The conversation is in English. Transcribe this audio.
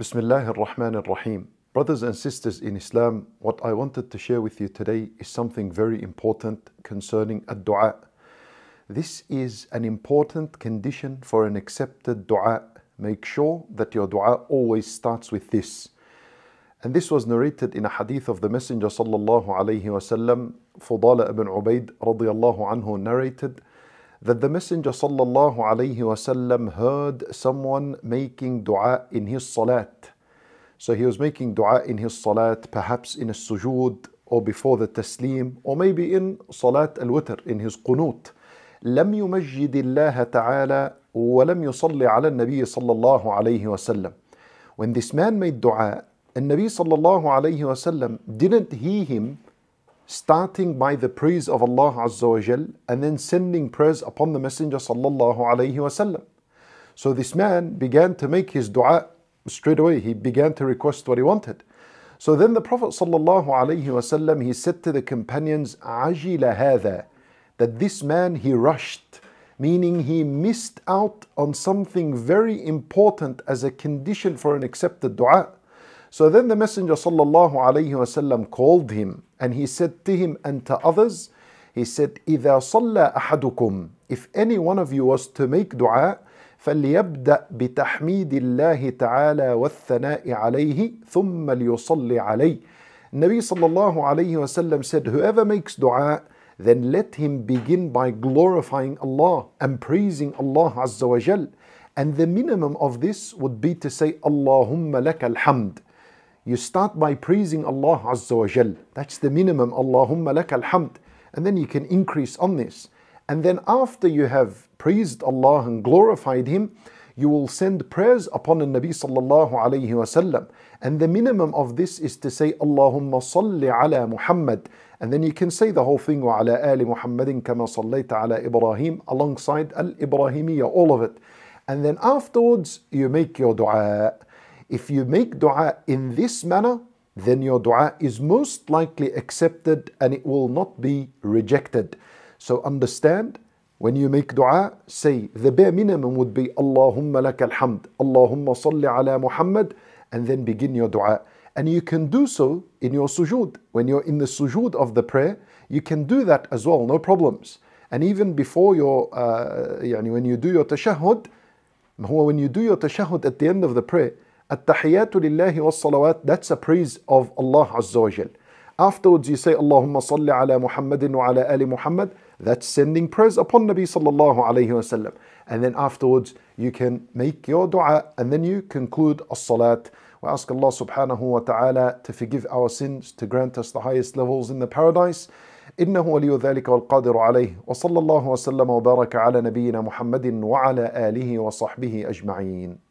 Bismillah al-Rahman ar Rahim. Brothers and sisters in Islam, what I wanted to share with you today is something very important concerning ad dua. This is an important condition for an accepted dua. Make sure that your dua always starts with this. And this was narrated in a hadith of the Messenger sallallahu alayhi wasallam, Fudala ibn Ubaid radiyallahu anhu narrated that the Messenger sallallahu alaihi wasallam heard someone making dua in his salat. So he was making dua in his salat, perhaps in a sujood or before the taslim, or maybe in salat al-witr, in his qunut. لم يمجد الله تعالى ولم يصلي على النبي صلى الله عليه وسلم. When this man made dua, النبي صلى الله عليه وسلم didn't hear him starting by the praise of Allah Azza wa Jal and then sending prayers upon the Messenger Sallallahu Alaihi Wasallam. So this man began to make his dua straight away. He began to request what he wanted. So then the Prophet Sallallahu Alaihi Wasallam, he said to the companions, عَجِلَ هَذَا That this man, he rushed, meaning he missed out on something very important as a condition for an accepted dua. So then the Messenger وسلم, called him and he said to him and to others, he said, إِذَا صَلَّى أَحَدُكُمْ If any one of you was to make dua, فليبدأ بتحميد الله تعالى والثناء عليه ثم ليصلي عليه Nabi sallallahu alayhi wasallam said, Whoever makes dua, then let him begin by glorifying Allah and praising Allah Azza wa And the minimum of this would be to say, Allahumma laka alhamd you start by praising Allah Azza wa Jal. That's the minimum. Allahumma lak alhamd. And then you can increase on this. And then after you have praised Allah and glorified Him, you will send prayers upon the Nabi sallallahu alayhi wasallam. And the minimum of this is to say Allahumma salli ala Muhammad. And then you can say the whole thing wa ala ali Muhammadin kama sallaita ala Ibrahim alongside al Ibrahimiyya, all of it. And then afterwards you make your dua. If you make dua in this manner, then your dua is most likely accepted and it will not be rejected. So understand, when you make dua, say the bare minimum would be Allahumma lakal hamd, Allahumma salli ala Muhammad, and then begin your dua. And you can do so in your sujood. When you're in the sujood of the prayer, you can do that as well, no problems. And even before your, uh, when you do your tashahud, when you do your tashahud at the end of the prayer, at-tahiyyatu lillahi was salawat, that's a praise of Allah Azza wa Afterwards you say Allahumma salli ala Muhammadin wa ala ali Muhammad, that's sending prayers upon Nabi sallallahu alayhi wa sallam. And then afterwards you can make your dua and then you conclude as-salat. We ask Allah subhanahu wa ta'ala to forgive our sins, to grant us the highest levels in the paradise. إنه ولي ذلك والقادر عليه وصلى الله وسلم وبارك على نبينا محمد وعلى آله وصحبه أجمعين